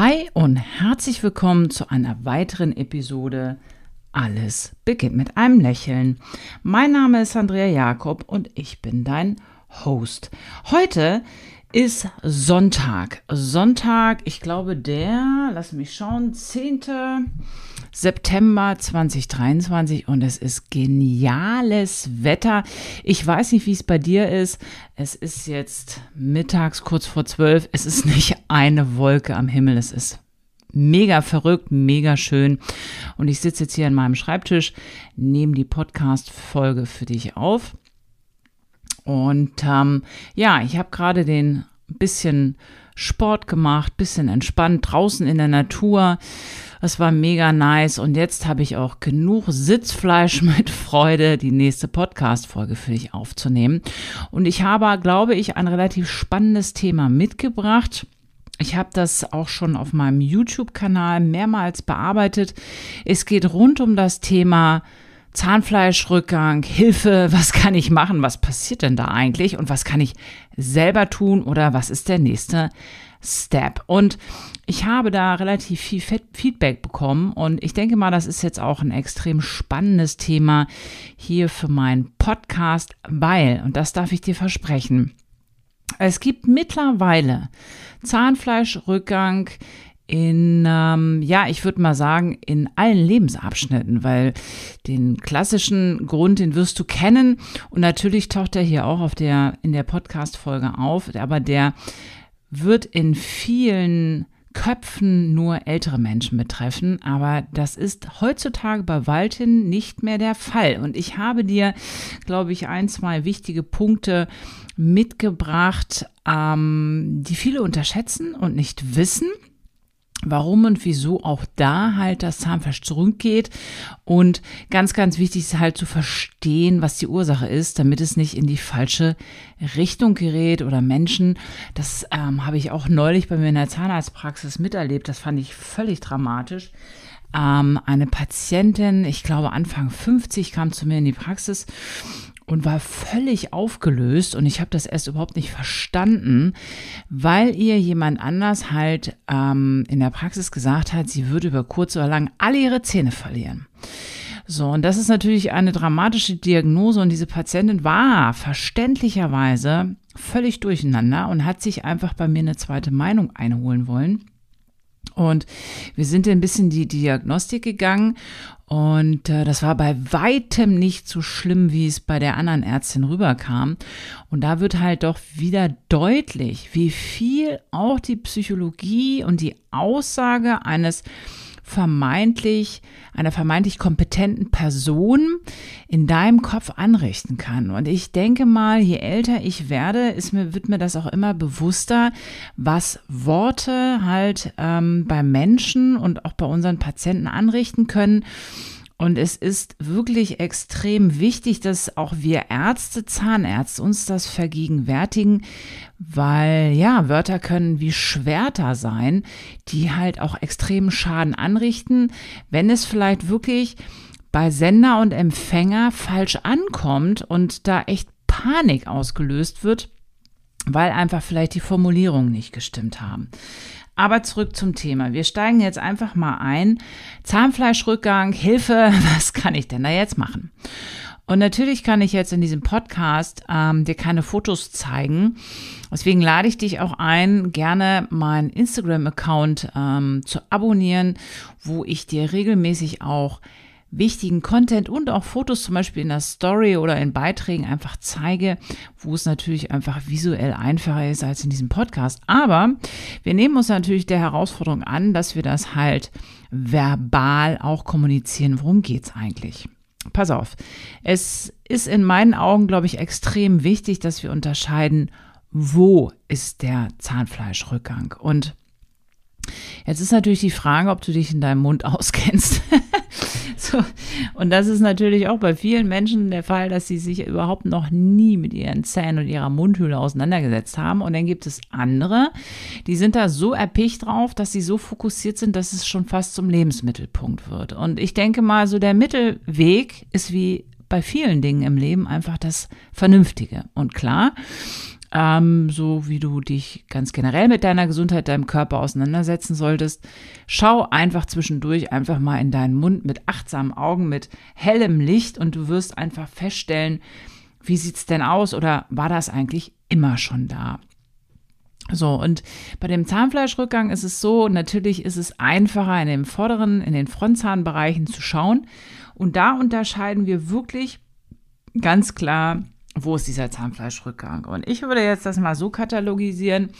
Hi und herzlich willkommen zu einer weiteren Episode Alles beginnt mit einem Lächeln. Mein Name ist Andrea Jakob und ich bin dein Host. Heute ist Sonntag. Sonntag, ich glaube, der, lass mich schauen, 10. September 2023 und es ist geniales Wetter. Ich weiß nicht, wie es bei dir ist. Es ist jetzt mittags kurz vor 12. Es ist nicht eine Wolke am Himmel. Es ist mega verrückt, mega schön. Und ich sitze jetzt hier an meinem Schreibtisch, nehme die Podcast-Folge für dich auf. Und ähm, ja, ich habe gerade den bisschen Sport gemacht, bisschen entspannt draußen in der Natur. Das war mega nice. Und jetzt habe ich auch genug Sitzfleisch mit Freude, die nächste Podcast-Folge für dich aufzunehmen. Und ich habe, glaube ich, ein relativ spannendes Thema mitgebracht. Ich habe das auch schon auf meinem YouTube-Kanal mehrmals bearbeitet. Es geht rund um das Thema Zahnfleischrückgang, Hilfe, was kann ich machen, was passiert denn da eigentlich und was kann ich selber tun oder was ist der nächste Step. Und ich habe da relativ viel Feedback bekommen und ich denke mal, das ist jetzt auch ein extrem spannendes Thema hier für meinen Podcast, weil, und das darf ich dir versprechen, es gibt mittlerweile Zahnfleischrückgang in, ähm, ja, ich würde mal sagen, in allen Lebensabschnitten, weil den klassischen Grund, den wirst du kennen. Und natürlich taucht er hier auch auf der, in der Podcast-Folge auf, aber der wird in vielen Köpfen nur ältere Menschen betreffen, aber das ist heutzutage bei Waltin nicht mehr der Fall. Und ich habe dir, glaube ich, ein, zwei wichtige Punkte mitgebracht, ähm, die viele unterschätzen und nicht wissen warum und wieso auch da halt das Zahnfleisch zurückgeht. Und ganz, ganz wichtig ist halt zu verstehen, was die Ursache ist, damit es nicht in die falsche Richtung gerät oder Menschen. Das ähm, habe ich auch neulich bei mir in der Zahnarztpraxis miterlebt. Das fand ich völlig dramatisch. Ähm, eine Patientin, ich glaube Anfang 50, kam zu mir in die Praxis und war völlig aufgelöst und ich habe das erst überhaupt nicht verstanden, weil ihr jemand anders halt ähm, in der Praxis gesagt hat, sie würde über kurz oder lang alle ihre Zähne verlieren. So, und das ist natürlich eine dramatische Diagnose und diese Patientin war verständlicherweise völlig durcheinander und hat sich einfach bei mir eine zweite Meinung einholen wollen. Und wir sind ein bisschen die Diagnostik gegangen und äh, das war bei weitem nicht so schlimm, wie es bei der anderen Ärztin rüberkam. Und da wird halt doch wieder deutlich, wie viel auch die Psychologie und die Aussage eines vermeintlich, einer vermeintlich kompetenten Person in deinem Kopf anrichten kann. Und ich denke mal, je älter ich werde, ist mir, wird mir das auch immer bewusster, was Worte halt ähm, bei Menschen und auch bei unseren Patienten anrichten können. Und es ist wirklich extrem wichtig, dass auch wir Ärzte, Zahnärzte uns das vergegenwärtigen, weil ja, Wörter können wie Schwerter sein, die halt auch extremen Schaden anrichten, wenn es vielleicht wirklich bei Sender und Empfänger falsch ankommt und da echt Panik ausgelöst wird, weil einfach vielleicht die Formulierungen nicht gestimmt haben. Aber zurück zum Thema. Wir steigen jetzt einfach mal ein. Zahnfleischrückgang, Hilfe, was kann ich denn da jetzt machen? Und natürlich kann ich jetzt in diesem Podcast ähm, dir keine Fotos zeigen. Deswegen lade ich dich auch ein, gerne meinen Instagram-Account ähm, zu abonnieren, wo ich dir regelmäßig auch wichtigen Content und auch Fotos zum Beispiel in der Story oder in Beiträgen einfach zeige, wo es natürlich einfach visuell einfacher ist als in diesem Podcast. Aber wir nehmen uns natürlich der Herausforderung an, dass wir das halt verbal auch kommunizieren. Worum geht's eigentlich? Pass auf, es ist in meinen Augen, glaube ich, extrem wichtig, dass wir unterscheiden, wo ist der Zahnfleischrückgang und Jetzt ist natürlich die Frage, ob du dich in deinem Mund auskennst. So. Und das ist natürlich auch bei vielen Menschen der Fall, dass sie sich überhaupt noch nie mit ihren Zähnen und ihrer Mundhöhle auseinandergesetzt haben. Und dann gibt es andere, die sind da so erpicht drauf, dass sie so fokussiert sind, dass es schon fast zum Lebensmittelpunkt wird. Und ich denke mal, so der Mittelweg ist wie bei vielen Dingen im Leben einfach das Vernünftige. Und klar, ähm, so wie du dich ganz generell mit deiner Gesundheit, deinem Körper auseinandersetzen solltest. Schau einfach zwischendurch einfach mal in deinen Mund mit achtsamen Augen, mit hellem Licht und du wirst einfach feststellen, wie sieht's denn aus oder war das eigentlich immer schon da? So, und bei dem Zahnfleischrückgang ist es so, natürlich ist es einfacher in den vorderen, in den Frontzahnbereichen zu schauen. Und da unterscheiden wir wirklich ganz klar wo ist dieser Zahnfleischrückgang? Und ich würde jetzt das mal so katalogisieren.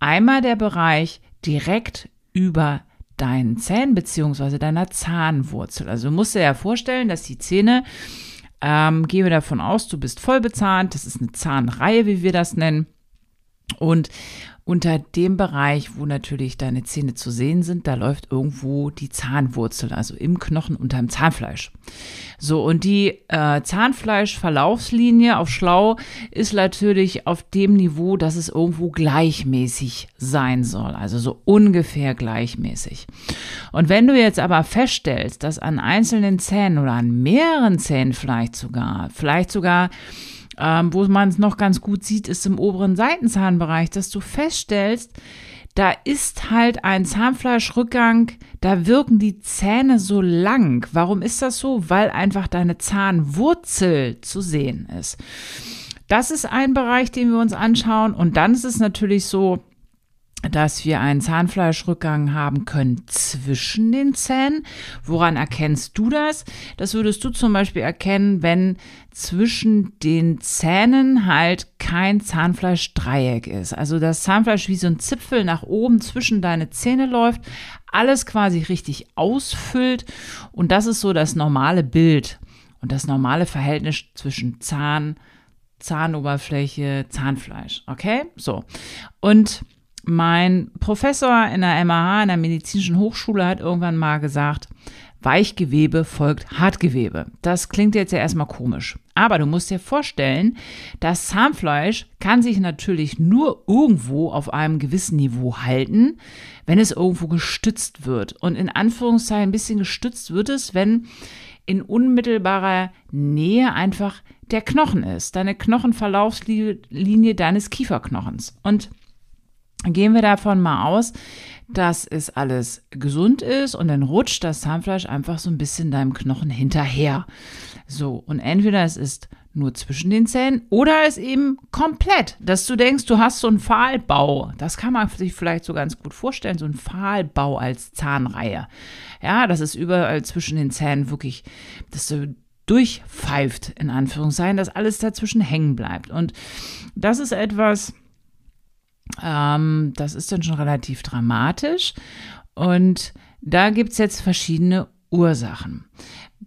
Einmal der Bereich direkt über deinen Zähnen beziehungsweise deiner Zahnwurzel. Also du musst dir ja vorstellen, dass die Zähne, ähm, gehen wir davon aus, du bist voll bezahnt, das ist eine Zahnreihe, wie wir das nennen. Und unter dem Bereich, wo natürlich deine Zähne zu sehen sind, da läuft irgendwo die Zahnwurzel, also im Knochen unterm Zahnfleisch. So, und die äh, Zahnfleischverlaufslinie auf Schlau ist natürlich auf dem Niveau, dass es irgendwo gleichmäßig sein soll, also so ungefähr gleichmäßig. Und wenn du jetzt aber feststellst, dass an einzelnen Zähnen oder an mehreren Zähnen vielleicht sogar, vielleicht sogar, ähm, wo man es noch ganz gut sieht, ist im oberen Seitenzahnbereich, dass du feststellst, da ist halt ein Zahnfleischrückgang, da wirken die Zähne so lang. Warum ist das so? Weil einfach deine Zahnwurzel zu sehen ist. Das ist ein Bereich, den wir uns anschauen. Und dann ist es natürlich so, dass wir einen Zahnfleischrückgang haben können zwischen den Zähnen. Woran erkennst du das? Das würdest du zum Beispiel erkennen, wenn zwischen den Zähnen halt kein Zahnfleischdreieck ist. Also das Zahnfleisch wie so ein Zipfel nach oben zwischen deine Zähne läuft, alles quasi richtig ausfüllt. Und das ist so das normale Bild und das normale Verhältnis zwischen Zahn, Zahnoberfläche, Zahnfleisch. Okay? So. Und mein Professor in der MAH, in der Medizinischen Hochschule, hat irgendwann mal gesagt, Weichgewebe folgt Hartgewebe. Das klingt jetzt ja erstmal komisch. Aber du musst dir vorstellen, das Zahnfleisch kann sich natürlich nur irgendwo auf einem gewissen Niveau halten, wenn es irgendwo gestützt wird. Und in Anführungszeichen ein bisschen gestützt wird es, wenn in unmittelbarer Nähe einfach der Knochen ist, deine Knochenverlaufslinie deines Kieferknochens. Und Gehen wir davon mal aus, dass es alles gesund ist und dann rutscht das Zahnfleisch einfach so ein bisschen deinem Knochen hinterher. So, und entweder es ist nur zwischen den Zähnen oder es eben komplett, dass du denkst, du hast so einen Pfahlbau. Das kann man sich vielleicht so ganz gut vorstellen, so einen Pfahlbau als Zahnreihe. Ja, das ist überall zwischen den Zähnen wirklich, dass du durchpfeift, in Anführungszeichen, dass alles dazwischen hängen bleibt. Und das ist etwas, ähm, das ist dann schon relativ dramatisch. Und da gibt es jetzt verschiedene Ursachen.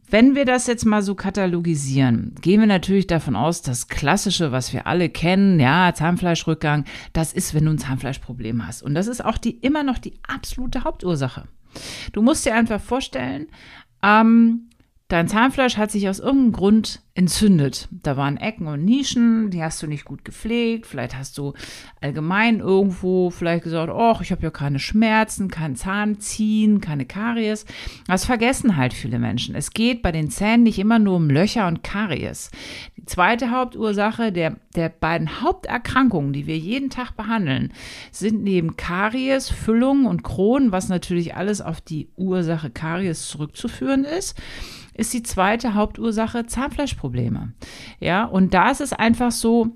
Wenn wir das jetzt mal so katalogisieren, gehen wir natürlich davon aus, das Klassische, was wir alle kennen, ja, Zahnfleischrückgang, das ist, wenn du ein Zahnfleischproblem hast. Und das ist auch die immer noch die absolute Hauptursache. Du musst dir einfach vorstellen, ähm, Dein Zahnfleisch hat sich aus irgendeinem Grund entzündet. Da waren Ecken und Nischen, die hast du nicht gut gepflegt. Vielleicht hast du allgemein irgendwo vielleicht gesagt, oh, ich habe ja keine Schmerzen, kein Zahnziehen, keine Karies. Das vergessen halt viele Menschen. Es geht bei den Zähnen nicht immer nur um Löcher und Karies. Die zweite Hauptursache der, der beiden Haupterkrankungen, die wir jeden Tag behandeln, sind neben Karies, Füllungen und Kronen, was natürlich alles auf die Ursache Karies zurückzuführen ist ist die zweite Hauptursache Zahnfleischprobleme. Ja, und da ist es einfach so,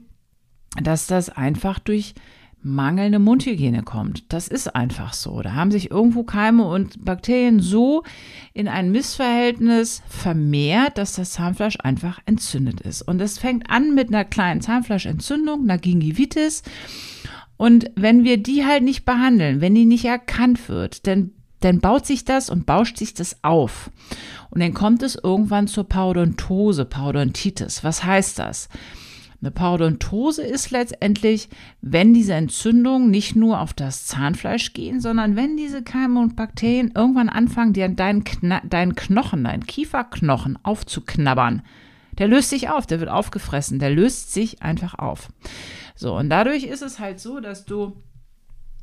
dass das einfach durch mangelnde Mundhygiene kommt. Das ist einfach so. Da haben sich irgendwo Keime und Bakterien so in ein Missverhältnis vermehrt, dass das Zahnfleisch einfach entzündet ist. Und es fängt an mit einer kleinen Zahnfleischentzündung, einer Gingivitis. Und wenn wir die halt nicht behandeln, wenn die nicht erkannt wird, dann dann baut sich das und bauscht sich das auf. Und dann kommt es irgendwann zur Parodontose, Parodontitis. Was heißt das? Eine Parodontose ist letztendlich, wenn diese Entzündungen nicht nur auf das Zahnfleisch gehen, sondern wenn diese Keime und Bakterien irgendwann anfangen, dir deinen, Kna deinen Knochen, deinen Kieferknochen aufzuknabbern. Der löst sich auf, der wird aufgefressen, der löst sich einfach auf. So, und dadurch ist es halt so, dass du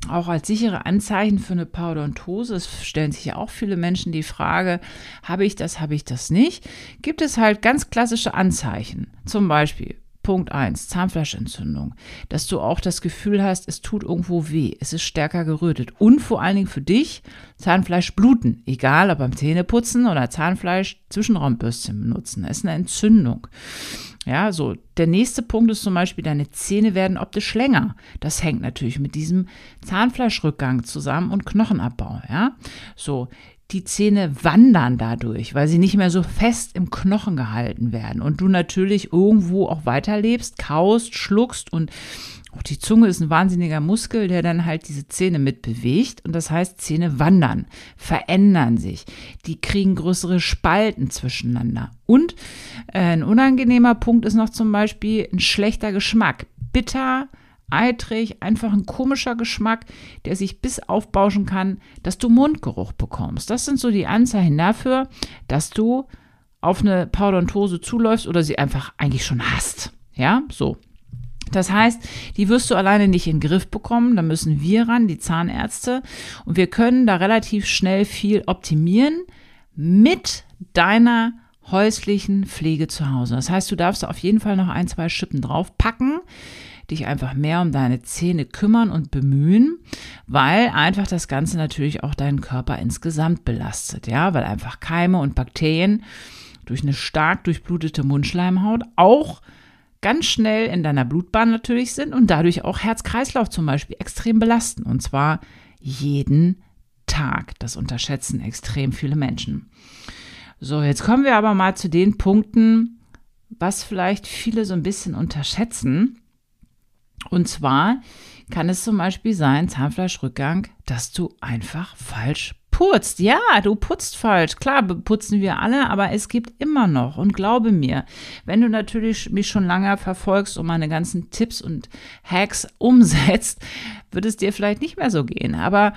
auch als sichere Anzeichen für eine Parodontose stellen sich ja auch viele Menschen die Frage, habe ich das, habe ich das nicht? Gibt es halt ganz klassische Anzeichen. Zum Beispiel Punkt 1, Zahnfleischentzündung, dass du auch das Gefühl hast, es tut irgendwo weh, es ist stärker gerötet und vor allen Dingen für dich Zahnfleisch bluten, egal ob beim Zähneputzen oder Zahnfleisch Zwischenraumbürstchen benutzen, es ist eine Entzündung. Ja, so. Der nächste Punkt ist zum Beispiel, deine Zähne werden optisch länger. Das hängt natürlich mit diesem Zahnfleischrückgang zusammen und Knochenabbau. Ja, so die Zähne wandern dadurch, weil sie nicht mehr so fest im Knochen gehalten werden und du natürlich irgendwo auch weiterlebst, kaust, schluckst und auch die Zunge ist ein wahnsinniger Muskel, der dann halt diese Zähne mit bewegt Und das heißt, Zähne wandern, verändern sich. Die kriegen größere Spalten zwischeneinander. Und äh, ein unangenehmer Punkt ist noch zum Beispiel ein schlechter Geschmack. Bitter, eitrig, einfach ein komischer Geschmack, der sich bis aufbauschen kann, dass du Mundgeruch bekommst. Das sind so die Anzeichen dafür, dass du auf eine Parodontose zuläufst oder sie einfach eigentlich schon hast. Ja, so. Das heißt, die wirst du alleine nicht in den Griff bekommen. Da müssen wir ran, die Zahnärzte. Und wir können da relativ schnell viel optimieren mit deiner häuslichen Pflege zu Hause. Das heißt, du darfst auf jeden Fall noch ein, zwei Schippen draufpacken dich einfach mehr um deine Zähne kümmern und bemühen, weil einfach das Ganze natürlich auch deinen Körper insgesamt belastet, ja, weil einfach Keime und Bakterien durch eine stark durchblutete Mundschleimhaut auch ganz schnell in deiner Blutbahn natürlich sind und dadurch auch Herz-Kreislauf zum Beispiel extrem belasten und zwar jeden Tag. Das unterschätzen extrem viele Menschen. So, jetzt kommen wir aber mal zu den Punkten, was vielleicht viele so ein bisschen unterschätzen. Und zwar kann es zum Beispiel sein, Zahnfleischrückgang, dass du einfach falsch putzt. Ja, du putzt falsch. Klar, putzen wir alle, aber es gibt immer noch. Und glaube mir, wenn du natürlich mich schon lange verfolgst und meine ganzen Tipps und Hacks umsetzt, wird es dir vielleicht nicht mehr so gehen. Aber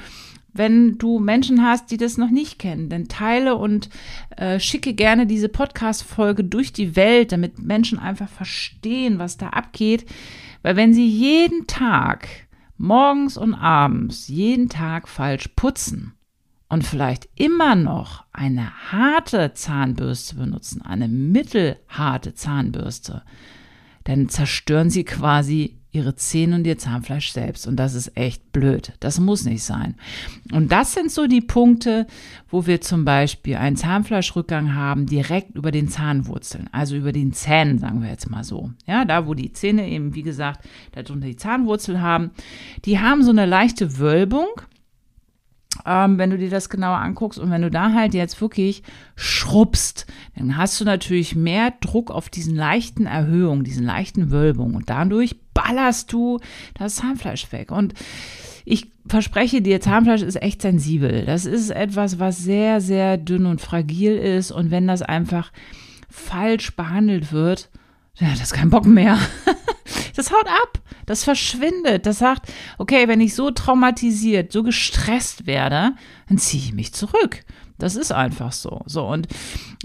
wenn du Menschen hast, die das noch nicht kennen, dann teile und äh, schicke gerne diese Podcast-Folge durch die Welt, damit Menschen einfach verstehen, was da abgeht weil wenn Sie jeden Tag, morgens und abends, jeden Tag falsch putzen und vielleicht immer noch eine harte Zahnbürste benutzen, eine mittelharte Zahnbürste, dann zerstören Sie quasi ihre Zähne und ihr Zahnfleisch selbst. Und das ist echt blöd. Das muss nicht sein. Und das sind so die Punkte, wo wir zum Beispiel einen Zahnfleischrückgang haben, direkt über den Zahnwurzeln, also über den Zähnen, sagen wir jetzt mal so. Ja, da wo die Zähne eben, wie gesagt, darunter die Zahnwurzel haben, die haben so eine leichte Wölbung ähm, wenn du dir das genauer anguckst. Und wenn du da halt jetzt wirklich schrubbst, dann hast du natürlich mehr Druck auf diesen leichten Erhöhungen, diesen leichten Wölbungen. Und dadurch ballerst du das Zahnfleisch weg. Und ich verspreche dir, Zahnfleisch ist echt sensibel. Das ist etwas, was sehr, sehr dünn und fragil ist. Und wenn das einfach falsch behandelt wird, ja, das ist kein Bock mehr. das haut ab, das verschwindet, das sagt, okay, wenn ich so traumatisiert, so gestresst werde, dann ziehe ich mich zurück. Das ist einfach so. So, und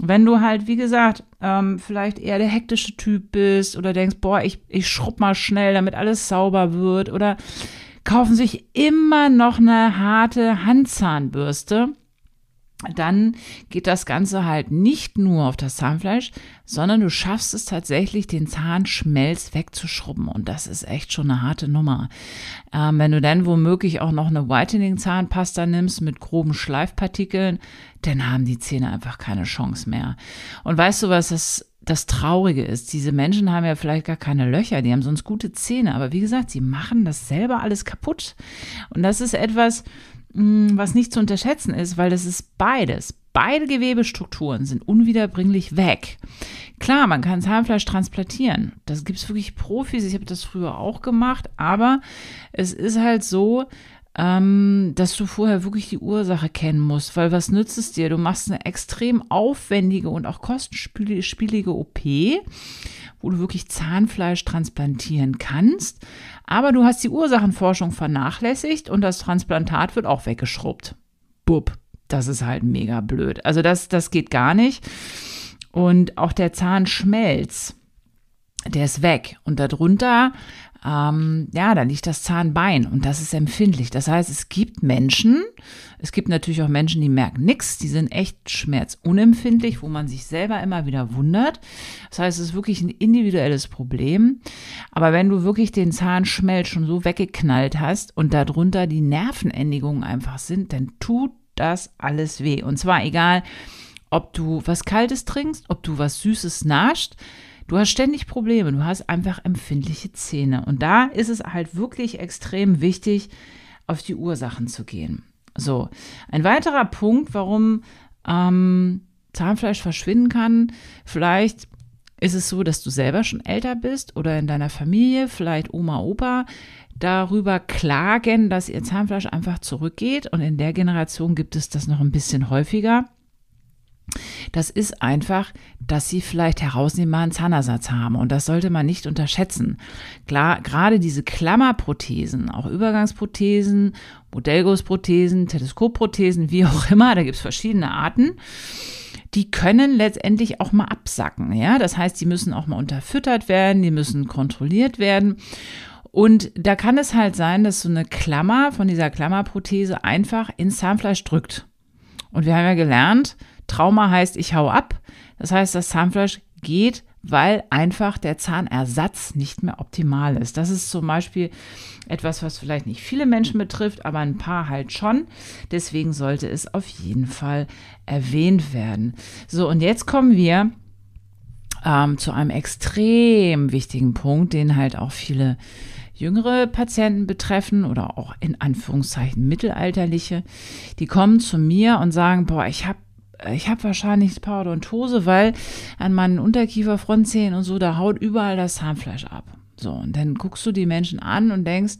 wenn du halt, wie gesagt, ähm, vielleicht eher der hektische Typ bist oder denkst, boah, ich, ich schrub mal schnell, damit alles sauber wird, oder kaufen sich immer noch eine harte Handzahnbürste dann geht das Ganze halt nicht nur auf das Zahnfleisch, sondern du schaffst es tatsächlich, den Zahnschmelz wegzuschrubben. Und das ist echt schon eine harte Nummer. Ähm, wenn du dann womöglich auch noch eine Whitening-Zahnpasta nimmst mit groben Schleifpartikeln, dann haben die Zähne einfach keine Chance mehr. Und weißt du, was das das Traurige ist, diese Menschen haben ja vielleicht gar keine Löcher, die haben sonst gute Zähne, aber wie gesagt, sie machen das selber alles kaputt. Und das ist etwas, Mm, was nicht zu unterschätzen ist, weil das ist beides. Beide Gewebestrukturen sind unwiederbringlich weg. Klar, man kann Zahnfleisch transplantieren. Das gibt es wirklich Profis. Ich habe das früher auch gemacht. Aber es ist halt so, ähm, dass du vorher wirklich die Ursache kennen musst, weil was nützt es dir? Du machst eine extrem aufwendige und auch kostenspielige OP, wo du wirklich Zahnfleisch transplantieren kannst, aber du hast die Ursachenforschung vernachlässigt und das Transplantat wird auch weggeschrubbt. Bub, das ist halt mega blöd. Also das, das geht gar nicht. Und auch der Zahnschmelz der ist weg. Und darunter ähm, ja, da liegt das Zahnbein und das ist empfindlich. Das heißt, es gibt Menschen, es gibt natürlich auch Menschen, die merken nichts, die sind echt schmerzunempfindlich, wo man sich selber immer wieder wundert. Das heißt, es ist wirklich ein individuelles Problem. Aber wenn du wirklich den Zahnschmelz schon so weggeknallt hast und darunter die Nervenendigungen einfach sind, dann tut das alles weh. Und zwar egal, ob du was Kaltes trinkst, ob du was Süßes nascht, Du hast ständig Probleme, du hast einfach empfindliche Zähne. Und da ist es halt wirklich extrem wichtig, auf die Ursachen zu gehen. So, ein weiterer Punkt, warum ähm, Zahnfleisch verschwinden kann, vielleicht ist es so, dass du selber schon älter bist oder in deiner Familie, vielleicht Oma, Opa, darüber klagen, dass ihr Zahnfleisch einfach zurückgeht. Und in der Generation gibt es das noch ein bisschen häufiger das ist einfach, dass sie vielleicht herausnehmbaren Zahnersatz haben. Und das sollte man nicht unterschätzen. Klar, gerade diese Klammerprothesen, auch Übergangsprothesen, Modellgussprothesen, Teleskopprothesen, wie auch immer, da gibt es verschiedene Arten die können letztendlich auch mal absacken. Ja? Das heißt, die müssen auch mal unterfüttert werden, die müssen kontrolliert werden. Und da kann es halt sein, dass so eine Klammer von dieser Klammerprothese einfach ins Zahnfleisch drückt. Und wir haben ja gelernt, Trauma heißt, ich hau ab. Das heißt, das Zahnfleisch geht, weil einfach der Zahnersatz nicht mehr optimal ist. Das ist zum Beispiel etwas, was vielleicht nicht viele Menschen betrifft, aber ein paar halt schon. Deswegen sollte es auf jeden Fall erwähnt werden. So, und jetzt kommen wir ähm, zu einem extrem wichtigen Punkt, den halt auch viele jüngere Patienten betreffen oder auch in Anführungszeichen mittelalterliche. Die kommen zu mir und sagen, boah, ich habe ich habe wahrscheinlich Parodontose, weil an meinen Unterkieferfrontzähnen und so, da haut überall das Zahnfleisch ab. So, und dann guckst du die Menschen an und denkst,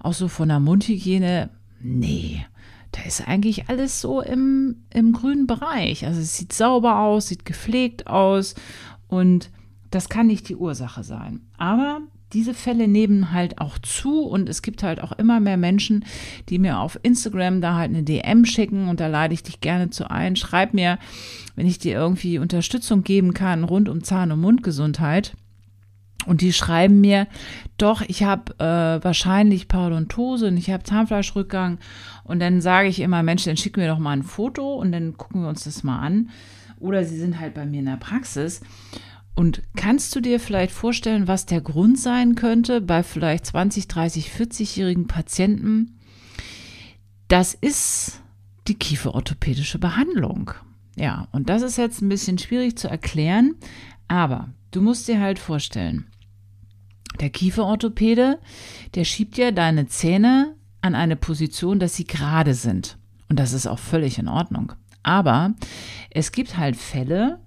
auch so von der Mundhygiene, nee, da ist eigentlich alles so im, im grünen Bereich. Also es sieht sauber aus, sieht gepflegt aus und das kann nicht die Ursache sein. Aber diese Fälle nehmen halt auch zu und es gibt halt auch immer mehr Menschen, die mir auf Instagram da halt eine DM schicken und da lade ich dich gerne zu ein. Schreib mir, wenn ich dir irgendwie Unterstützung geben kann rund um Zahn- und Mundgesundheit. Und die schreiben mir, doch, ich habe äh, wahrscheinlich Parodontose und ich habe Zahnfleischrückgang. Und dann sage ich immer, Mensch, dann schicken wir doch mal ein Foto und dann gucken wir uns das mal an. Oder sie sind halt bei mir in der Praxis. Und kannst du dir vielleicht vorstellen, was der Grund sein könnte bei vielleicht 20, 30, 40-jährigen Patienten? Das ist die kieferorthopädische Behandlung. Ja, und das ist jetzt ein bisschen schwierig zu erklären, aber du musst dir halt vorstellen, der Kieferorthopäde, der schiebt ja deine Zähne an eine Position, dass sie gerade sind. Und das ist auch völlig in Ordnung. Aber es gibt halt Fälle,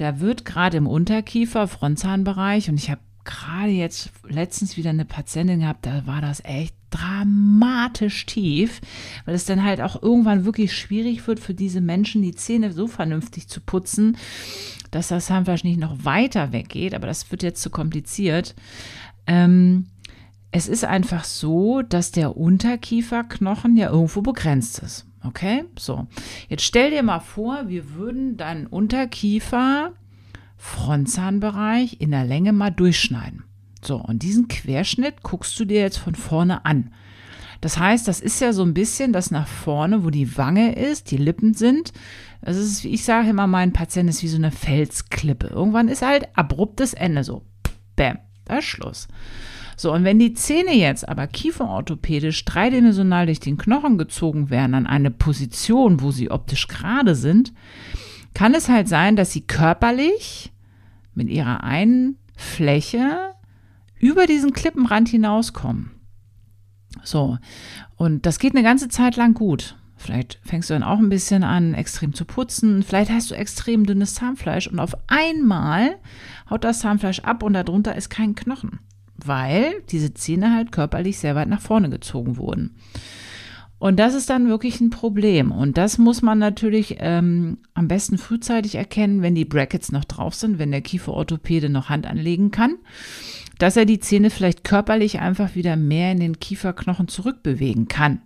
da wird gerade im Unterkiefer, Frontzahnbereich, und ich habe gerade jetzt letztens wieder eine Patientin gehabt, da war das echt dramatisch tief, weil es dann halt auch irgendwann wirklich schwierig wird für diese Menschen, die Zähne so vernünftig zu putzen, dass das Zahnfleisch nicht noch weiter weggeht, aber das wird jetzt zu kompliziert. Ähm, es ist einfach so, dass der Unterkieferknochen ja irgendwo begrenzt ist. Okay, so. Jetzt stell dir mal vor, wir würden deinen Unterkiefer, Frontzahnbereich in der Länge mal durchschneiden. So, und diesen Querschnitt guckst du dir jetzt von vorne an. Das heißt, das ist ja so ein bisschen das nach vorne, wo die Wange ist, die Lippen sind. Das ist, ich sage immer mein Patient ist wie so eine Felsklippe. Irgendwann ist halt abruptes Ende so. Bäm, da ist Schluss. So, und wenn die Zähne jetzt aber kieferorthopädisch dreidimensional durch den Knochen gezogen werden an eine Position, wo sie optisch gerade sind, kann es halt sein, dass sie körperlich mit ihrer einen Fläche über diesen Klippenrand hinauskommen. So, und das geht eine ganze Zeit lang gut. Vielleicht fängst du dann auch ein bisschen an, extrem zu putzen. Vielleicht hast du extrem dünnes Zahnfleisch und auf einmal haut das Zahnfleisch ab und darunter ist kein Knochen weil diese Zähne halt körperlich sehr weit nach vorne gezogen wurden. Und das ist dann wirklich ein Problem. Und das muss man natürlich ähm, am besten frühzeitig erkennen, wenn die Brackets noch drauf sind, wenn der Kieferorthopäde noch Hand anlegen kann, dass er die Zähne vielleicht körperlich einfach wieder mehr in den Kieferknochen zurückbewegen kann.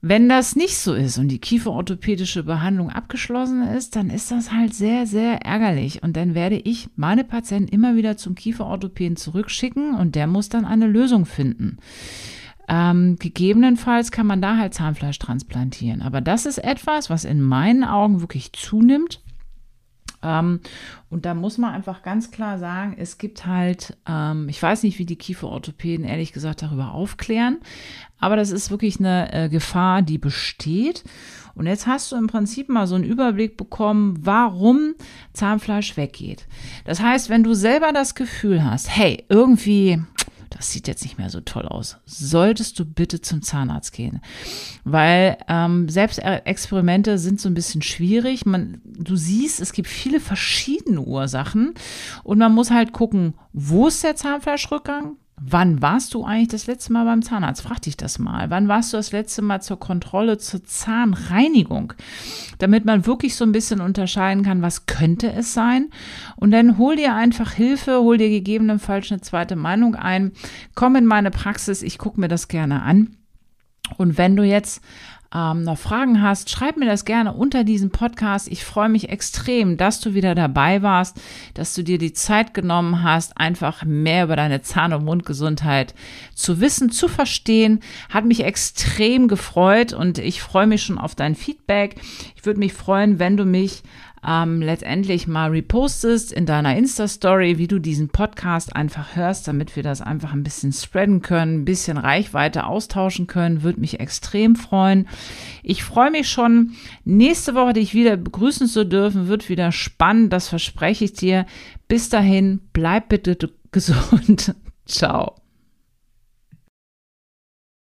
Wenn das nicht so ist und die kieferorthopädische Behandlung abgeschlossen ist, dann ist das halt sehr, sehr ärgerlich. Und dann werde ich meine Patienten immer wieder zum Kieferorthopäden zurückschicken und der muss dann eine Lösung finden. Ähm, gegebenenfalls kann man da halt Zahnfleisch transplantieren. Aber das ist etwas, was in meinen Augen wirklich zunimmt ähm, und da muss man einfach ganz klar sagen, es gibt halt, ähm, ich weiß nicht, wie die Kieferorthopäden ehrlich gesagt darüber aufklären, aber das ist wirklich eine äh, Gefahr, die besteht. Und jetzt hast du im Prinzip mal so einen Überblick bekommen, warum Zahnfleisch weggeht. Das heißt, wenn du selber das Gefühl hast, hey, irgendwie das sieht jetzt nicht mehr so toll aus. Solltest du bitte zum Zahnarzt gehen, weil ähm, Selbstexperimente sind so ein bisschen schwierig. Man, du siehst, es gibt viele verschiedene Ursachen und man muss halt gucken, wo ist der Zahnfleischrückgang? Wann warst du eigentlich das letzte Mal beim Zahnarzt? Frag dich das mal. Wann warst du das letzte Mal zur Kontrolle, zur Zahnreinigung? Damit man wirklich so ein bisschen unterscheiden kann, was könnte es sein? Und dann hol dir einfach Hilfe, hol dir gegebenenfalls eine zweite Meinung ein. Komm in meine Praxis, ich gucke mir das gerne an. Und wenn du jetzt ähm, noch Fragen hast, schreib mir das gerne unter diesem Podcast. Ich freue mich extrem, dass du wieder dabei warst, dass du dir die Zeit genommen hast, einfach mehr über deine Zahn- und Mundgesundheit zu wissen, zu verstehen. Hat mich extrem gefreut und ich freue mich schon auf dein Feedback. Ich würde mich freuen, wenn du mich ähm, letztendlich mal repostest in deiner Insta-Story, wie du diesen Podcast einfach hörst, damit wir das einfach ein bisschen spreaden können, ein bisschen Reichweite austauschen können, würde mich extrem freuen. Ich freue mich schon, nächste Woche dich wieder begrüßen zu dürfen, wird wieder spannend, das verspreche ich dir. Bis dahin, bleib bitte gesund. Ciao.